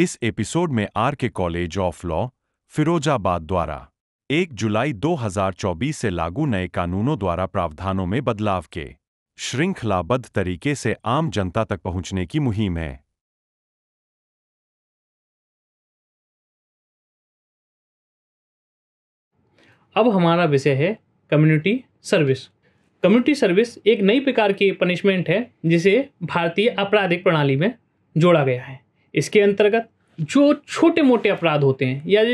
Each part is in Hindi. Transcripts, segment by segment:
इस एपिसोड में आर के कॉलेज ऑफ लॉ फिरोजाबाद द्वारा एक जुलाई 2024 से लागू नए कानूनों द्वारा प्रावधानों में बदलाव के श्रृंखलाबद्ध तरीके से आम जनता तक पहुंचने की मुहिम है अब हमारा विषय है कम्युनिटी सर्विस कम्युनिटी सर्विस एक नई प्रकार की पनिशमेंट है जिसे भारतीय आपराधिक प्रणाली में जोड़ा गया है इसके अंतर्गत जो छोटे मोटे अपराध होते हैं या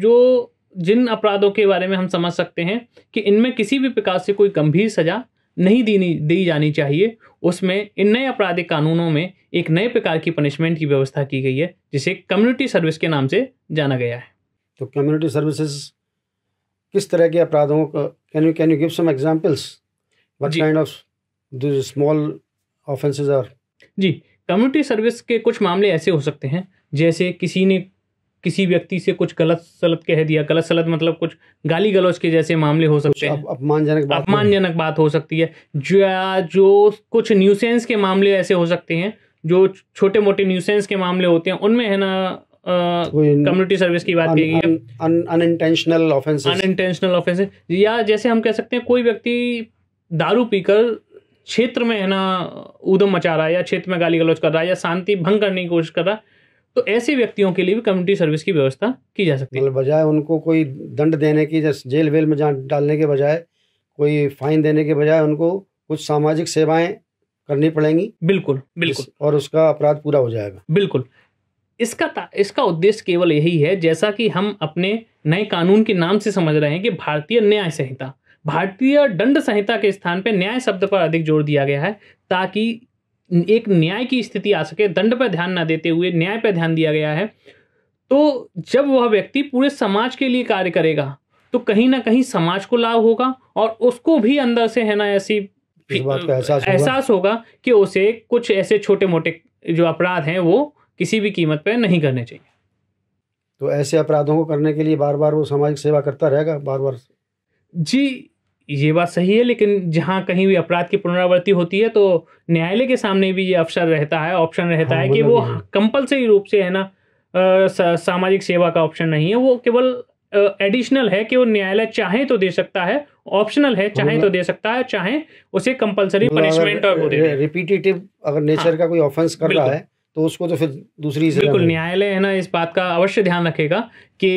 जो जिन अपराधों के बारे में हम समझ सकते हैं कि इनमें किसी भी प्रकार से कोई गंभीर सजा नहीं दी दी जानी चाहिए उसमें इन नए आपराधिक कानूनों में एक नए प्रकार की पनिशमेंट की व्यवस्था की गई है जिसे कम्युनिटी सर्विस के नाम से जाना गया है तो कम्युनिटी सर्विसेज किस तरह के अपराधों का can you can you give some examples what kind of small offences are जी कम्युनिटी सर्विस के कुछ मामले ऐसे हो सकते हैं जैसे किसी ने किसी व्यक्ति से कुछ गलत सलत कह दिया गलत सलत मतलब कुछ गाली गलौज के जैसे मामले हो सकते हैं अपमानजनक बात अपमानजनक बात हो सकती है जो जो कुछ न्यूसेंस के मामले ऐसे हो सकते हैं जो छोटे मोटे न्यूसेंस के मामले होते हैं उनमें है ना कम्युनिटी सर्विस की बात की अनइंटेंशनल ऑफेंसेस अनइंटेंशनल ऑफेंस या जैसे हम कह सकते हैं कोई व्यक्ति दारू पीकर क्षेत्र में है ना उदम मचा रहा है या क्षेत्र में गाली गलौज कर रहा है या शांति भंग करने की कोशिश कर रहा है तो ऐसे व्यक्तियों के लिए भी कम्युनिटी सर्विस की व्यवस्था की जा सकती है मतलब बजाय उनको कोई दंड देने की जैसे जेल वेल में डालने के बजाय कोई फाइन देने के बजाय उनको कुछ सामाजिक सेवाएं करनी पड़ेंगी बिल्कुल बिल्कुल और उसका अपराध पूरा हो जाएगा बिल्कुल इसका इसका उद्देश्य केवल यही है जैसा कि हम अपने नए कानून के नाम से समझ रहे हैं कि भारतीय न्याय संहिता भारतीय दंड संहिता के स्थान पर न्याय शब्द पर अधिक जोर दिया गया है ताकि एक न्याय की स्थिति आ सके दंड पर ध्यान ना देते हुए न्याय पर ध्यान दिया गया है तो जब वह व्यक्ति पूरे समाज के लिए कार्य करेगा तो कहीं ना कहीं समाज को लाभ होगा और उसको भी अंदर से है ना ऐसी एहसास होगा।, होगा कि उसे कुछ ऐसे छोटे मोटे जो अपराध हैं वो किसी भी कीमत पर नहीं करने चाहिए तो ऐसे अपराधों को करने के लिए बार बार वो सामाजिक सेवा करता रहेगा बार बार जी ये बात सही है लेकिन जहाँ कहीं भी अपराध की पुनरावृत्ति होती है तो न्यायालय के सामने भी ये अवसर रहता है ऑप्शन रहता हाँ, है कि वो कंपलसरी रूप से है ना सामाजिक सेवा का ऑप्शन नहीं है वो केवल एडिशनल है कि वो न्यायालय चाहे तो दे सकता है ऑप्शनल है चाहे तो दे सकता है चाहे उसे कंपलसरी पनिशमेंट और रिपीटेटिव अगर नेचर हाँ। का कोई ऑफेंस कर रहा है तो उसको तो फिर दूसरी बिल्कुल न्यायालय है ना इस बात का अवश्य ध्यान रखेगा कि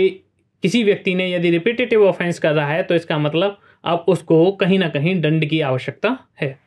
किसी व्यक्ति ने यदि रिपीटेटिव ऑफेंस कर रहा है तो इसका मतलब अब उसको कहीं ना कहीं दंड की आवश्यकता है